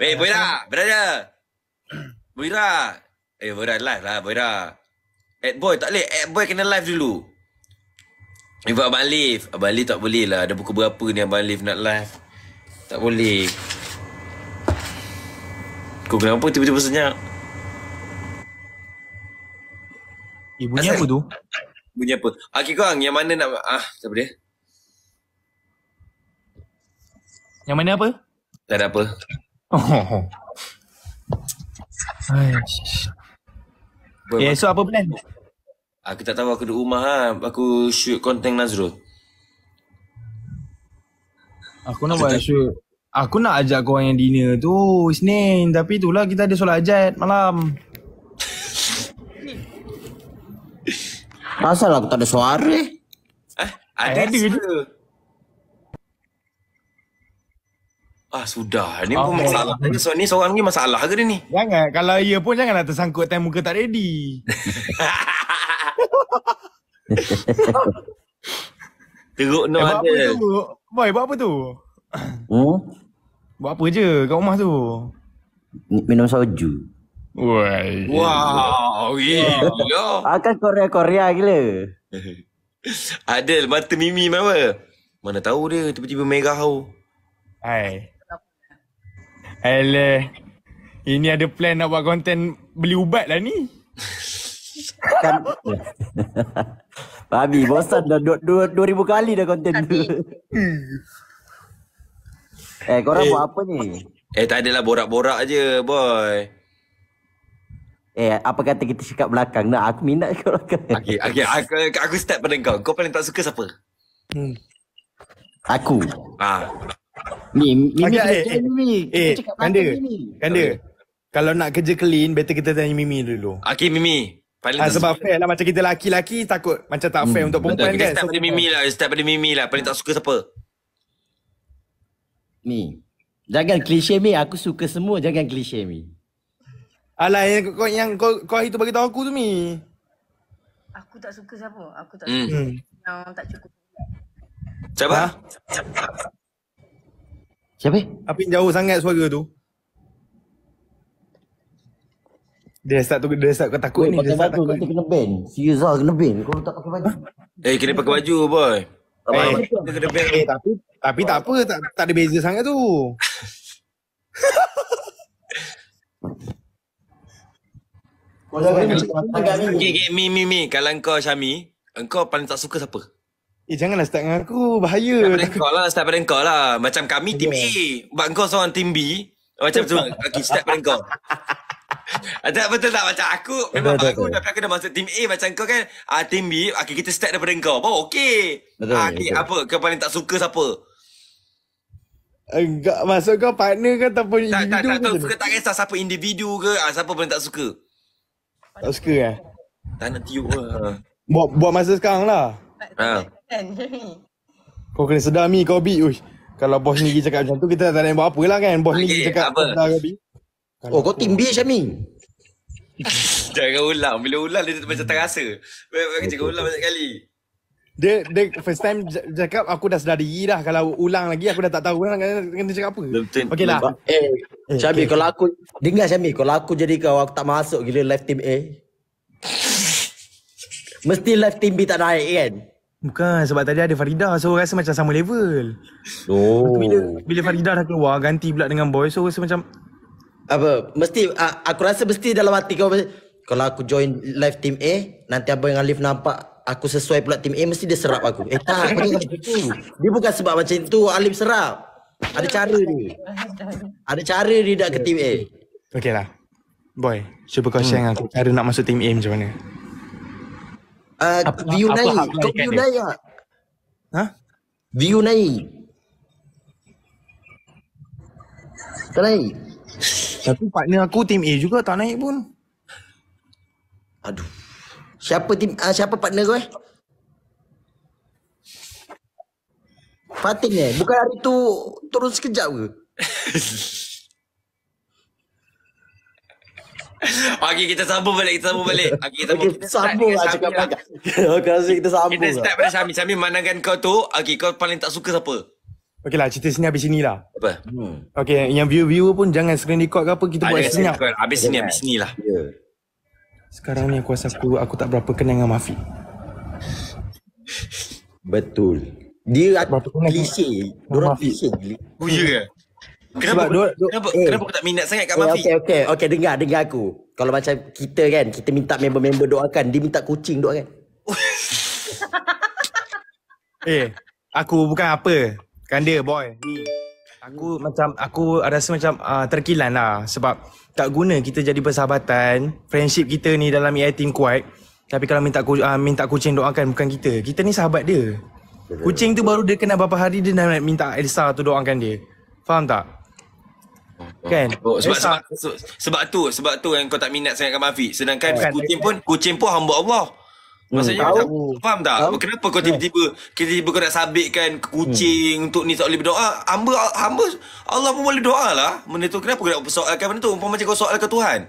Eh, hey, Boira, brother. Boira. Eh, hey, Boira live lah, Boira. Eh, boy, tak boleh. Ad boy kena live dulu. Ni buat Abang Leif. Abang Leif tak boleh lah. Ada buku berapa ni Abang Leif nak live. Tak boleh. Kau kenapa tiba-tiba senyap? Eh, bunyi Asal apa tu? Bunyi apa? Ah, okay, korang yang mana nak... Ah, siapa dia? Yang mana apa? Tak ada apa. Oh. Aish. Eh, so apa plan? Aku ah, tak tahu aku duduk rumah lah. Aku shoot konten Nazrul. Aku nak buat shoot. Aku nak ajak kau yang dinner tu Isnin tapi itulah kita ada solat ajat malam. Asal aku tak ada suara. Eh, eh ada eh, dia. Ah sudah. ini okay. pun masalah. So ni seorang ni masalah ke dia ni? Jangan. Kalau ya pun janganlah tersangkut time muka tak ready. teruk no eh, ada. apa tu? Boy, buat apa tu? Hmm? Buat apa je kat rumah tu? Minum soju. Woi. Wow, gila. Eh, ya. Akan ah, Korea-Korea gila. Adel mata mimi mana? Mana tahu dia tiba-tiba merah tau. Hai. Alah. Ini ada plan nak buat konten beli ubat lah ni. kan. Babi bosan dah 2000 kali dah konten tu. eh korang eh. buat apa ni? Eh tak adalah borak-borak aje, boy. Eh apa kata kita cakap belakang nak aku minat kau belakang. Okey okey aku aku start pada kau. Kau paling tak suka siapa? Hmm. Aku. Ah. Ni, Mimi okay, eh, Mimi. Eh, eh, kanda, Mimi. kanda. Okay. Kalau nak kerja clean, better kita tanya Mimi dulu. Okay, Mimi. Paling ah, sebab fair lah. Macam kita laki-laki takut macam tak fair hmm. untuk perempuan kan. Kita start pada Mimi lah. Start pada Mimi lah. Paling tak suka siapa. Ni. Jangan klise Mi. Aku suka semua. Jangan klise Mi. Alah, yang, kau, yang kau, kau hari bagi tahu aku tu Mi. Aku tak suka siapa. Aku tak hmm. suka. Hmm. Yang tak cukup. Siapa? Ha? Siapa? Apin jauh sangat suara tu. Dia start tu dia start kau takut ni. Dia start takut. kena ban. Fiza lah, kena ban. Kau tak pakai baju. Eh, hey, kena pakai baju boy. Tak hey, eh, kena, kena ban. Eh, tapi tapi tak apa tak, tak ada beza sangat tu. Kau jangan cakap ni. mi, mi, mi. Kalau kau Syami, engkau paling tak suka siapa? Eh janganlah start dengan aku Bahaya Start pada kau lah Start pada kau lah Macam kami okay. team A Sebab kau seorang team B Macam tu Okay start pada Ada Tak betul tak Macam aku Memang betul, aku Tapi aku dah masuk team A Macam kau kan uh, Team B Okay kita start daripada kau Bawa oh, okay betul, uh, ah, okay, betul. Apa Kau paling tak suka siapa Enggak Maksud kau partner ke Ataupun individu Tak tak tak Suka tak kisah Siapa individu ke uh, Siapa paling tak suka Tak suka eh Tak nak tiup lah Buat, buat masa sekarang lah Haa uh kan Kau kena sedar mi kau bi Uish. Kalau bos ni cakap macam tu kita tak ada yang buat apa lah kan Bos okay, ni cakap apa? Sedar, kau bi kalau Oh kau team B Syami Jangan ulang Bila ulang dia macam terasa Banyak-banyak cakap ulang banyak kali dia, dia first time cakap aku dah sedar diri dah Kalau ulang lagi aku dah tak tahu kan kena cakap apa Okey lah eh, eh Syami okay. kalau aku Dengar Syami kalau aku jadi kau aku tak masuk gila live team A Mesti live team B tak naik kan Bukan sebab tadi ada Farida so rasa macam sama level. oh. bila bila Farida dah keluar ganti pula dengan boy so rasa macam apa mesti aku rasa mesti dalam hati kau kalau aku join live team A nanti apa yang Alif nampak aku sesuai pula team A mesti dia serap aku. Eh tak aku macam Dia bukan sebab macam tu Alif serap. Ada cara dia. Ada cara dia nak ke team A. Okeylah. Boy, cuba kau hmm. share dengan aku cara nak masuk team A macam mana. Uh, view apa naik. Kau view dia? naik Ha? View naik. Tak Satu Tapi partner aku tim A juga tak naik pun. Aduh. Siapa tim? uh, ah, siapa partner kau eh? Fatin eh? Bukan hari tu turun sekejap ke? Okey kita sambung balik kita sambung balik. Okey kita sambung. Okay, sambung lah cakap belakang. Okey asyik kita sambung. Kita lah. start pada Syami. Syami manangkan kau tu. Okey kau paling tak suka siapa? Okey lah cerita sini habis sini lah. Apa? Hmm. Okey yang viewer-viewer pun jangan screen record ke apa kita ah, buat sini. Habis sini habis sini, habis sini lah. Ya. Sekarang ni aku rasa aku, aku tak berapa kenal dengan Mafi. Betul. Dia berapa kenal? Lisi. Dorang lisi. Oh ya yeah. Kenapa dua, dua, kenapa, eh, kenapa aku tak minat sangat kat eh, Okay, okay, okay. dengar dengar aku. Kalau macam kita kan kita minta member-member doakan, dia minta kucing doakan. eh, aku bukan apa. Kan dia boy. Ni. Aku macam aku rasa macam uh, terkilan lah sebab tak guna kita jadi persahabatan, friendship kita ni dalam EI team kuat. Tapi kalau minta ku, uh, minta kucing doakan bukan kita. Kita ni sahabat dia. Kucing tu baru dia kena beberapa hari dia nak minta Elsa tu doakan dia. Faham tak? Oh, kan? Oh, sebab, sebab, sebab tu sebab tu yang kau tak minat sangat dengan Mafiq. Sedangkan kan, kucing pun kucing pun hamba Allah. Hmm. Maksudnya hmm, tahu. faham tak? Tahu. Kenapa kau tiba-tiba kita tiba-tiba kau nak sabitkan kucing hmm. untuk ni tak boleh berdoa? Hamba hamba Allah pun boleh doa lah. Benda tu kenapa kau nak persoalkan benda tu? Umpam macam kau soal ke Tuhan.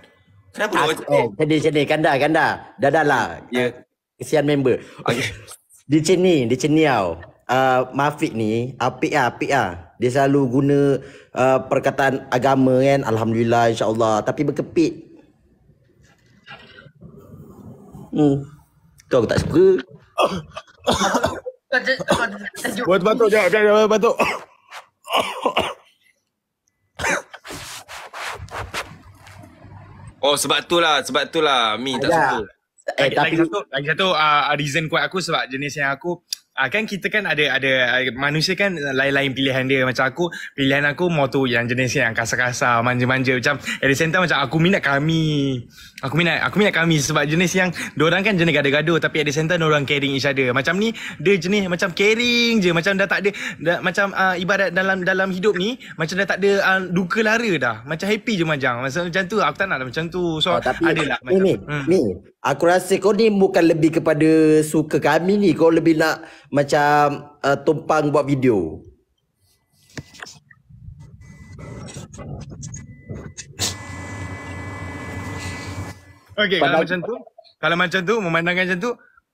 Kenapa kau Oh, eh, sedih sini, kanda kanda. Dadalah. Ya. Yeah. Kesian member. Okay. di sini, di sini kau. Uh, ah, Mafik ni, apik ah, apik ah. Dia selalu guna uh, perkataan agama kan. Alhamdulillah insyaAllah. Tapi berkepit. Hmm. Tu aku tak suka. Buat batuk je. Jangan buat batuk. Oh sebab tu lah. Sebab tu lah. Mi tak ya. suka. Eh, lagi, lagi satu, lagi satu uh, reason kuat aku sebab jenis yang aku Ah, kan kita kan ada ada manusia kan lain-lain pilihan dia macam aku pilihan aku mau tu yang jenis yang kasar-kasar manja-manja macam at the macam aku minat kami aku minat aku minat kami sebab jenis yang orang kan jenis gaduh-gaduh tapi at the same orang caring each other macam ni dia jenis macam caring je macam dah tak ada dah, macam uh, ibarat dalam dalam hidup ni macam dah tak ada uh, duka lara dah macam happy je macam macam, macam tu aku tak nak lah macam tu so oh, tapi adalah ni, macam ni, hmm. ni aku rasa kau ni bukan lebih kepada suka kami ni kau lebih nak macam uh, tumpang buat video. Okey, kalau macam tu, kalau macam tu memandangkan macam tu,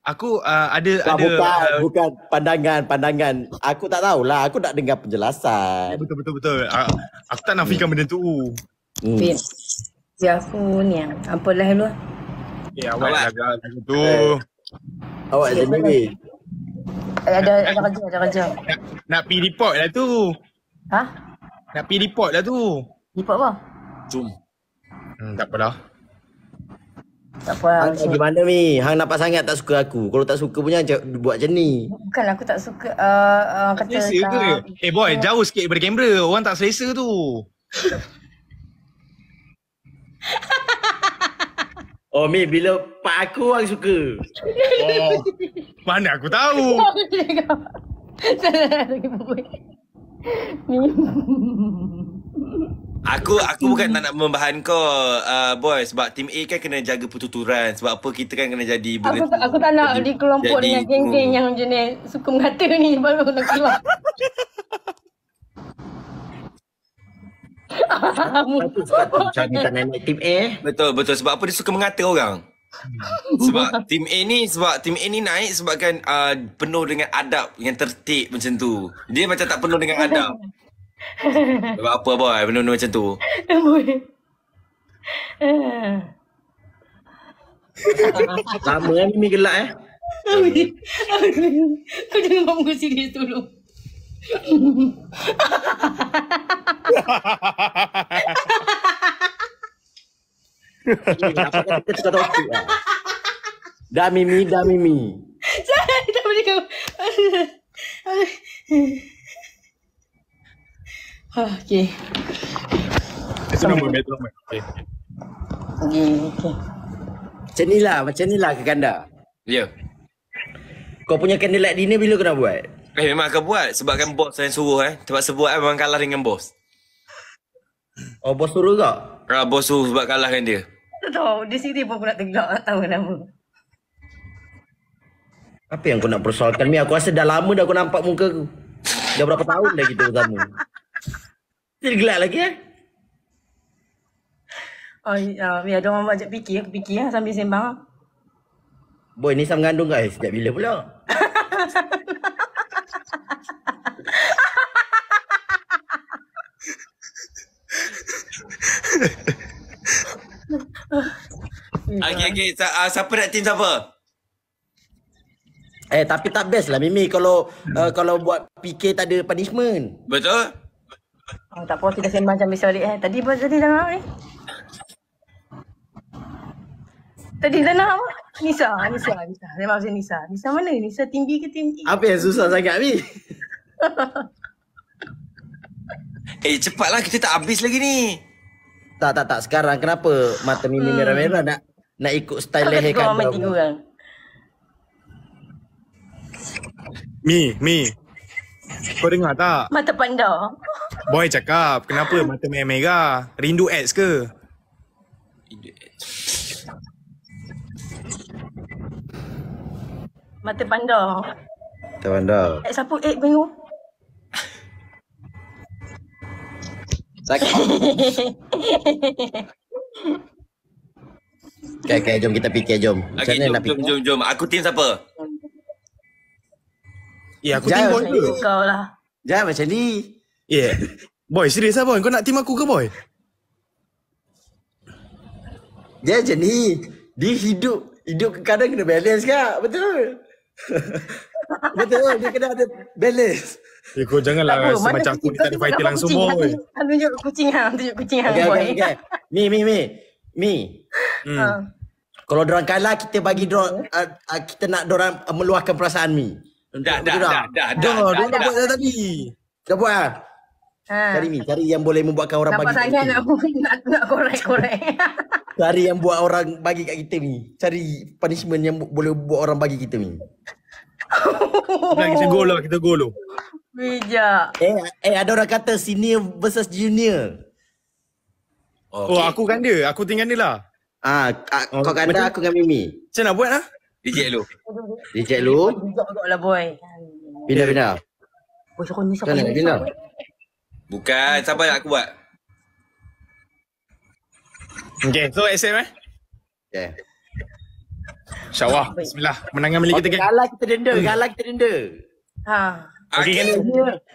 aku uh, ada tak ah, ada bukan, uh, bukan pandangan, pandangan. Aku tak tahulah, aku tak dengar penjelasan. Betul betul betul. Uh, aku tak nafikan hmm. benda tu. Hmm. Fin. Ya aku ni ah, apa lah lu? Ya eh, awak jaga tu. Eh. Awak jadi ni ada ada raja ada kerja. Nak, nak pergi report lah tu. Ha? Nak pergi report lah tu. Report apa? Zoom. Hmm, tak apalah. Tak apa. Hang okay. mana mi? Hang nampak sangat tak suka aku. Kalau tak suka punya buat jenis. ni. Bukan aku tak suka uh, uh, kata tak. Ke? Eh boy, jauh sikit daripada kamera. Orang tak selesa tu. Oh Mi, bila pak aku orang suka. Oh, mana aku tahu. aku aku bukan tak nak membahan kau uh, boy sebab team A kan kena jaga pertuturan sebab apa kita kan kena jadi aku, aku tak, nak di kelompok dengan geng-geng yang jenis suka mengata ni baru nak keluar Macam minta naik tim A eh? Betul betul sebab apa dia suka mengata orang sebab tim A ni sebab tim A ni naik sebabkan uh, penuh dengan adab yang tertik macam tu. Dia macam tak penuh dengan adab. Sebab apa boy penuh dengan macam tu. Lama kan ni gelak eh. Kau jangan buat muka serius dulu. Kan, dah mimi, dah mimi. Okey. Itu Macam ni lah, macam ni lah ke kanda. Ya. Yeah. Kau punya candlelight dinner bila kau nak buat? Eh memang akan buat sebab kan bos saya suruh eh. Sebab sebuah eh, memang kalah dengan bos. Oh bos suruh tak? Ah bos suruh sebab kalah dengan dia. Tak tahu di sini pun nak tegak tak tahu kenapa. Apa yang kau nak persoalkan ni Aku rasa dah lama dah aku nampak muka aku. Dah berapa tahun dah kita bersama. Dia gelap lagi eh. Oh, uh, Mi ada orang ajak fikir. Aku fikir lah sambil sembang. Ah. Boy ni sama mengandung guys. Sejak bila pula? okay, okay. Sa- uh, siapa nak team siapa? Eh, tapi tak best lah Mimi kalau uh, kalau buat PK tak ada punishment. Betul? Oh, tak apa, kita sembang macam besok balik eh. Tadi buat tadi dah ni. Tadi Zana apa? Nisa, Nisa, Nisa. Saya maaf saya Nisa. Nisa mana? Nisa Team B ke Team Apa yang susah sangat ni? eh cepatlah kita tak habis lagi ni. Tak, tak, tak. Sekarang kenapa mata mimi merah-merah nak nak ikut style leher kan? Kau tengok orang. Mi, Mi. Kau dengar tak? Mata panda. Boy cakap, kenapa mata merah-merah? Rindu ads ke? Rindu Mata pandang. Mata pandang. Eh, siapa? Eh, bengok. Sakit. okay, okay, jom kita fikir, jom. Macam okay, jom, nak jom, jom, jom. Aku tim siapa? Ya, aku tim boy Kau lah. Jangan macam ni. Ya. Yeah. Boy, serius lah, boy. Kau nak tim aku ke, boy? Dia macam ni. Dia hidup. Hidup kadang kena balance kak. Betul. Betul, dia kena ada balance. Eh, kau janganlah tak rasa macam aku tak ada fighter langsung boy Tunjuk kucing hang, lah, tunjuk kucing hang, lah, boy. Okay, okay. Mi, mi, hmm. ah. Kalau dorang kalah, kita bagi dorang, uh, uh, kita nak dorang uh, meluahkan perasaan mi. Dah, dah, dah, dah, dah, dah, dah, dah, dah, dah, buat lah. Ha. Cari mi, cari yang boleh membuatkan orang Dapat bagi. Dapat sangat nak, nak korek-korek. Cari yang buat orang bagi kat kita ni. Cari punishment yang boleh buat orang bagi kita ni. kita go lah, kita go lah. Bijak. Eh, eh ada orang kata senior versus junior. Oh, okay. Oh, aku kan dia. Aku tinggal dia lah. Ah, ah kau oh, kata aku dengan Mimi. Macam nak buat lah? DJ Lu. DJ Lu. lah boy. Bina, Bina. Bina, Bina. Bukan, siapa yang aku buat? Okay, so SM eh? Okay. InsyaAllah, bismillah. Menangan milik okay, kita. Kan? Galak kita denda, galak kita denda. Ha. Okay. Okay. Kan?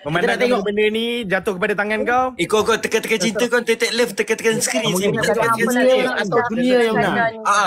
Memandangkan tengok benda ni jatuh kepada tangan kau. Ikut kau teka-teka cinta kau tetek left teka-teka skrin sini. Mungkin kau dunia yang nak. Ha.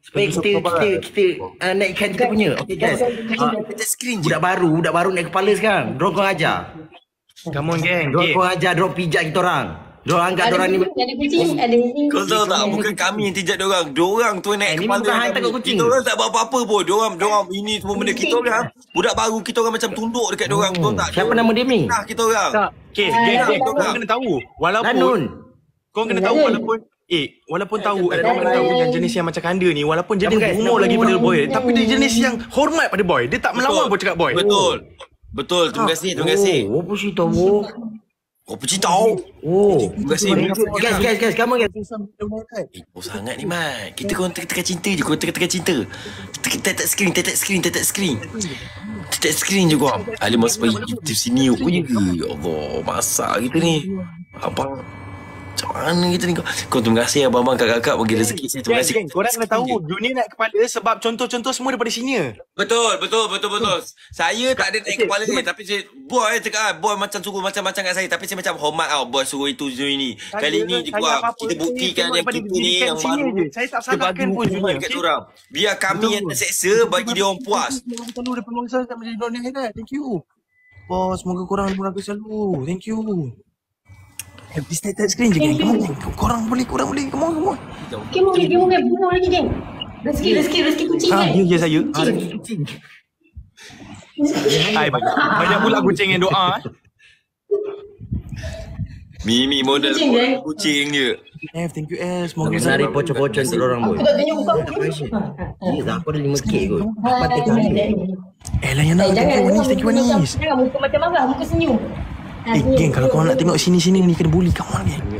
Sebab kita kita kita, kita uh, naikkan kita punya. Okey guys. Ha, screen Budak baru, budak baru naik kepala sekarang. Drop kau ajar. Come on gang. Drop eh. kau ajar drop pijak kita orang. Diorang anggap ada diorang ni Ada kucing, oh. ada kucing Kau tahu tak, bukan kami yang tijak diorang Diorang tu naik eh, kepala Ini bukan kucing Kita orang tak buat apa-apa pun Diorang, diorang ini semua benda Kita orang, budak baru kita orang macam tunduk dekat diorang oh. Kau tak Siapa nama dia ni? Kita orang Okay, kau kena tahu Walaupun Kau kena tahu walaupun Eh, walaupun eh, tahu, eh, kau tahu yang jenis yang macam kanda ni, walaupun jenis guys, humor lagi pada boy, ni. tapi dia jenis yang hormat pada boy. Dia tak melawan pun cakap boy. Betul. Betul. Terima ha. kasih, terima kasih. Oh, apa sih tahu? Kau pun cerita Oh. Terima kasih. Guys, guys, guys. Kamu on, guys. Eh, Bos sangat ni, Mat. Kita kau tekan tekan cinta je. Kau tekan tekan cinta. Tekan tekan screen, tekan screen, tekan screen. Tekan screen je, kau. Ali masuk pergi sini. Oh, ya ke? Ya Allah, masak kita ni. apa? macam mana gitu ni kau. Kau terima kasih abang-abang kakak-kakak bagi rezeki. Hey, terima kasih. Kau orang kena tahu je. dunia naik kepala sebab contoh-contoh semua daripada sini. Betul, betul, betul, betul. Hmm. Saya tak ada naik okay. kepala ni tapi saya boy cakap boy macam suruh macam-macam kat saya tapi saya macam hormat tau boy suruh itu junior ni. Kali saya, ni saya juga apa-apa kita buktikan yang kita ni yang baru. Je. Saya tak salahkan pun junior kat orang. Biar kami yang terseksa bagi dia orang puas. Terima kasih. Terima kasih. Terima kasih. Terima kasih. Terima kasih. Terima kasih. Terima you. Have this tight tight screen je geng. Come on geng. Korang boleh, korang boleh. Come on, come on. Okay, boleh, boleh, boleh. Come on lagi geng. Rezeki, rezeki, rezeki kucing kan? Ah, ya, ya saya. Kucing. Hai, banyak. Banyak pula kucing yang doa. Eh. Mimi model kucing, kucing, eh? kucing je. F, thank you S. Semoga saya lari pocong-pocong untuk orang boy. Aku tak tanya buka pun. Ini dah aku dah 5k kot. Patik kali. Eh, layanan. Lah, eh, thank you, Wanis. Thank you, Wanis. Jangan muka macam marah. Muka senyum. Eh, geng, kalau kau nak tengok sini-sini ni kena bully. kau on, geng.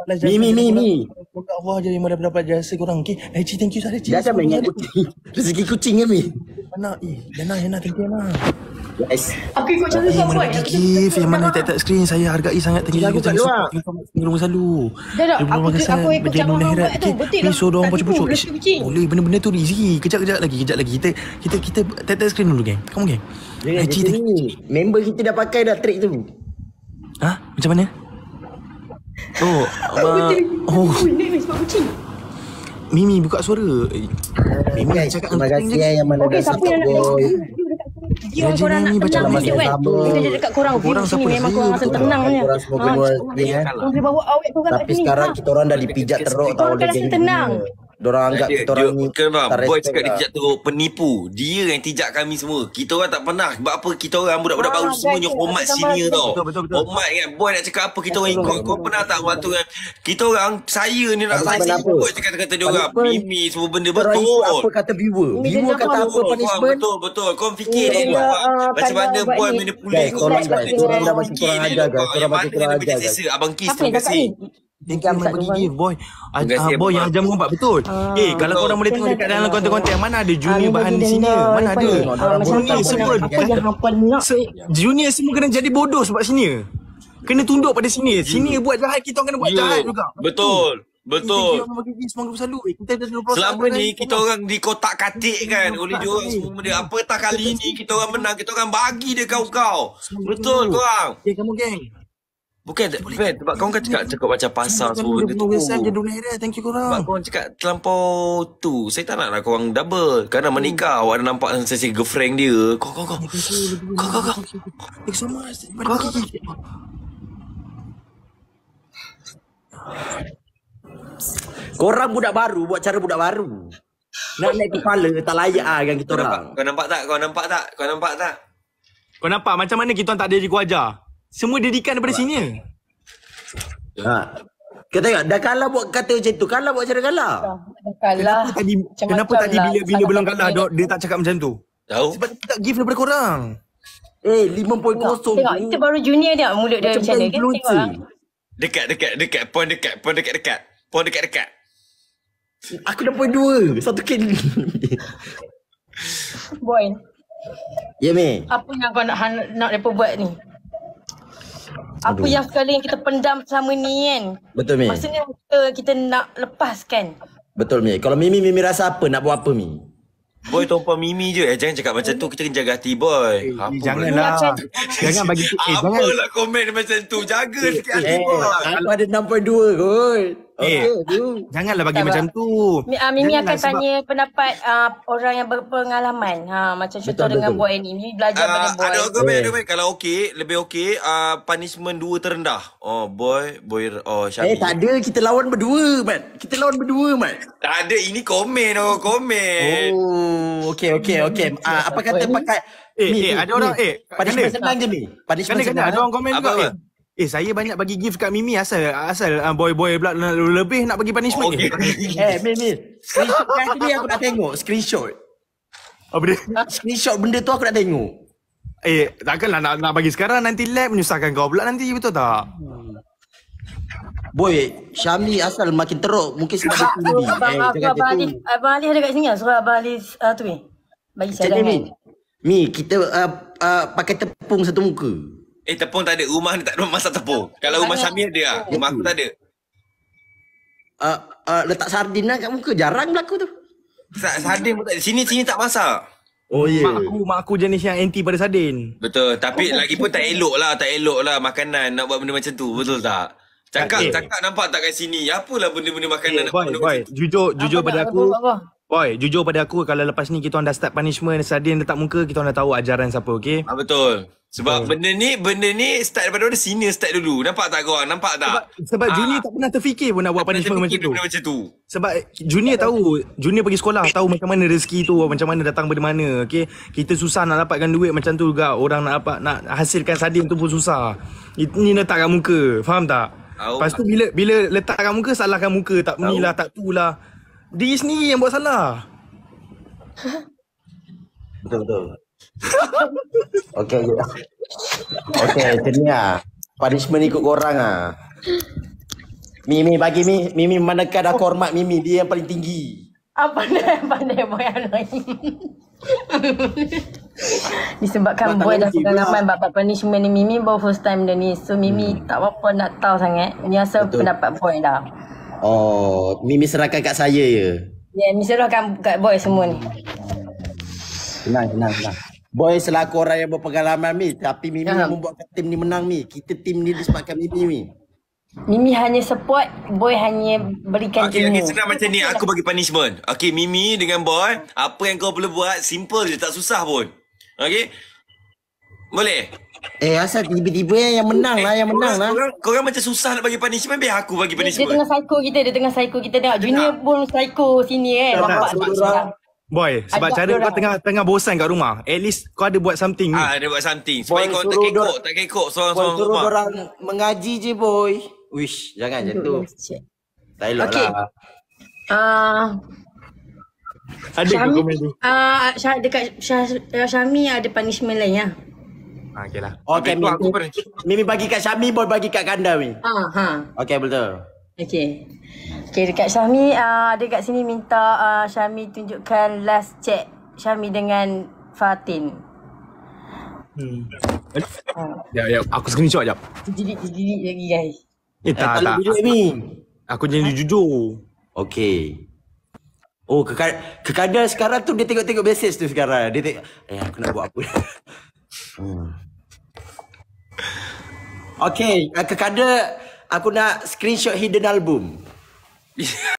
balas jasa. Mi mi mi mi. Allah jadi mana dapat jasa korang. Okey. Hai, thank you sangat. Jasa main kucing. Rezeki kucing ya Mana eh? Dana, Dana, thank you lah. Yes. Aku ikut cara sama buat. Gift yang mana tak tak screen saya hargai sangat tinggi aku tak sempat. Tinggal rumah selalu. Dah dah. Aku aku ikut cara orang buat tu. Betul. Ni suruh orang pucuk-pucuk. Boleh benda-benda tu rezeki. Kejap-kejap lagi, kejap lagi. Kita kita kita tak tak screen dulu geng. Kamu geng. Member kita dah pakai dah trick tu. Ha? Macam mana? Oh, oh Mak. Oh. Mimi buka suara. Eh, ah, Mimi nak cakap terima kasih yang, yang mana okay, dah sampai boy. Dia orang nak tenang macam mana? Dia dekat korang view sini memang korang rasa tenangnya. Korang semua ha, keluar ni eh. bawa awet tu kan Tapi sekarang ha. kita orang dah dipijak teruk tau oleh Korang rasa tenang. Diorang anggap dia, kita orang ni Kena faham Boy cakap dia lah. tijak teruk Penipu Dia yang tijak kami semua Kita orang tak pernah Sebab apa kita orang Budak-budak ah, baru Semuanya hormat senior tau Hormat kan Boy nak cakap apa Kita orang ikut Kau pernah tak waktu kan Kita orang Saya ni nak saya sini Boy cakap kata dia orang Mimi semua benda Betul Apa kata viewer Viewer kata apa punishment Betul betul Kau fikir dia ah, ni Macam mana Boy manipulate Kau macam mana Kau orang dah masih kurang ajar Kau orang masih kurang ajar Abang Kis terima kasih Thank you Amal Pergi Give Boy Ah, Boy yang jam 4 betul ah, Eh kalau korang boleh tengok Dekat dalam konten-konten Mana ada ah, junior ah, bahan sini, Mana ada Junior ah, semua Junior semua kena jadi bodoh Sebab sini. Kena tunduk pada sini. Sini yeah. buat jahat kita kena buat yeah. jahat juga. Betul. Betul. Semoga selalu. Kita dah 20 Selama ni kita orang eh. dikotak-katik kan oleh diorang semua benda. Apatah kali ni kita orang menang, kita orang bagi dia kau-kau. Betul kau orang. kamu geng. Bukan tak boleh. Bukan, sebab kau kan cakap, cakap baca pasal semua benda tu. Thank you korang. Sebab kau orang cakap terlampau tu. Saya tak nak lah korang double. Kerana hmm. menikah, awak ada nampak sesi girlfriend dia. Kau, kau, kau. Kau, kau, kau. Thank you so much. Kau, kau, kau. Korang budak baru buat cara budak baru. Nak naik kepala tak layak ah dengan kita orang. Kau nampak tak? Kau nampak tak? Kau nampak tak? Kau nampak macam mana kita orang tak ada jiwa ajar? Semua didikan daripada sini ya Ha. Kau dah kalah buat kata macam tu. Kalah buat cara kalah. Dah kalah. Kenapa tadi, macam kenapa tadi lah. bila bila belum kalah, dia, dia tak cakap macam tu? Tahu. Sebab dia tak give daripada korang. Eh, 5.0 tu. Tengok, kita baru junior dia mulut dia macam, macam mana. Kan? Tengok lah. Dekat, dekat, dekat. Poin dekat, poin dekat, dekat. Poin dekat, dekat. Aku dah poin dua. Satu kill. Boy. Ya, yeah, Mei. Apa yang kau nak, nak, nak mereka buat ni? Apa yang sekali yang kita pendam sama ni kan. Betul Mi. Masa ni kita, kita nak lepas kan. Betul Mi. Kalau Mimi, Mimi rasa apa? Nak buat apa Mi? Boy tumpah Mimi je. Eh jangan cakap macam tu. Kita kena jaga hati boy. Eh, apa janganlah. Macam, lah. jangan bagi tu. Eh, apa lah komen macam tu. Jaga eh, sikit hati eh, boy. Aku ada 6.2 kot. Okay, eh, janganlah bagi tak macam tak tu. uh, Mimi akan sebab... tanya pendapat uh, orang yang berpengalaman. Ha, macam betul, contoh betul, dengan betul. buat ini. Mimi belajar uh, ah, pada boy. Ada okay, eh. okay. Kalau okey, lebih okey. Uh, punishment dua terendah. Oh, boy. Boy, oh, Syafi. Eh, tak ada. Kita lawan berdua, Mat. Kita lawan berdua, Mat. Tak ada. Ini komen, oh. Komen. Oh, okey, okey, okey. Uh, apa kata pakai... Eh, eh, ada orang, eh. Punishment senang je ni. Punishment senang. Ada eh. orang komen juga, Mat. Eh saya banyak bagi gift kat Mimi asal asal uh, boy-boy pula lebih nak bagi punishment oh, ni. Oh, okay. eh Mimi, screenshot kan ni aku nak tengok screenshot. Apa dia? Screenshot benda tu aku nak tengok. Eh takkanlah nak nak bagi sekarang nanti lab menyusahkan kau pula nanti betul tak? Boy, Syami asal makin teruk mungkin sebab dia Eh, abang, abang, abang ada kat sini lah. Suruh Abang ah, tu ni. Bagi saya Mi, kita uh, uh, pakai tepung satu muka. Eh tepung tak ada. Rumah ni tak ada masak tepung. Tak Kalau rumah Samir dia lah. Rumah aku tak ada. Uh, uh, letak sardin lah kat muka. Jarang berlaku tu. Tak, sardin pun tak ada. Sini, sini tak masak. Oh ya. Yeah. Mak aku, mak aku jenis yang anti pada sardin. Betul. Tapi oh, lagi pun oh, tak elok lah. Tak elok lah makanan nak buat benda macam tu. Betul tak? Cakap, okay. cakap nampak tak kat sini? Apalah benda-benda makanan okay, eh, nak boy, buat boy. Jujur, jujur apa pada apa, aku. Apa, apa, apa. Oi, jujur pada aku kalau lepas ni kita orang dah start punishment, sadin letak muka, kita orang dah tahu ajaran siapa, okey? Ah, betul. Sebab oh. benda ni, benda ni start daripada mana senior start dulu. Nampak tak kau? Nampak tak? Sebab, sebab ha. junior tak pernah terfikir pun nak buat tak punishment macam tu. Benda macam tu. Sebab junior tahu, junior pergi sekolah tahu macam mana rezeki tu, macam mana datang dari mana, okey? Kita susah nak dapatkan duit macam tu juga. Orang nak dapat nak hasilkan sadin tu pun susah. Ini letak kat muka. Faham tak? Oh. Lepas tu bila bila letak kat muka salahkan muka tak inilah tak tulah. Diri sendiri yang buat salah. Betul-betul. okay, okay. Okay, macam ni lah. Punishment ikut orang ah. Mimi bagi mi, Mimi mana manakah dah hormat Mimi dia yang paling tinggi. Apa ni pandai boy anoi. Disebabkan boy dah pengalaman bab punishment ni Mimi baru first time dia ni. So Mimi hmm. tak apa nak tahu sangat. Ni asal Betul. pendapat boy dah. Oh, Mimi serahkan kat saya je. Ya, yeah, Mimi serahkan kat boy semua ni. Tenang, tenang, tenang. Boy selaku orang yang berpengalaman Mi, tapi Mimi yang membuatkan tim ni menang Mi. Kita tim ni disebabkan Mimi Mi. Mimi hanya support, Boy hanya berikan okay, ilmu. Okay, senang macam ni. Aku bagi punishment. Okay, Mimi dengan Boy, apa yang kau perlu buat, simple je. Tak susah pun. Okay? Boleh? Eh asal tiba-tiba yang, yang menang lah Yang menang lah Kau korang macam susah nak bagi punishment Biar aku bagi punishment Dia tengah psycho kita Dia tengah psycho kita tengok Junior tak. pun psycho sini eh tak Bapak Boy, sebab cara kau tengah tengah bosan kat rumah. At least kau ada buat something ni. Ah, ada buat something. Supaya kau tak kekok, tak kekok seorang Suruh orang mengaji je, boy. Wish, jangan je tu. Hmm, tak elok okay. lah. Ah. ada Syami, ke komen tu? Ah, dekat Syah, Syami ada punishment lain lah. Ha, okay lah. Okay, okay aku pernah. Mimi bagi kat Syami, boleh bagi kat Kanda ni. Ha, ha. Okay, betul. Okay. Okay, dekat Syami, uh, ada kat sini minta uh, Syami tunjukkan last check Syami dengan Fatin. Hmm. Ya, ya, aku screenshot jap. Jadi jadi lagi guys. Eh, eh tak, tak. Jujur, aku, aku jadi ha? jujur. Okay. Oh, kekadar kekada sekarang tu dia tengok-tengok message tu sekarang. Dia tengok, eh aku nak buat apa. Hmm. Okay, uh, kekada aku nak screenshot hidden album.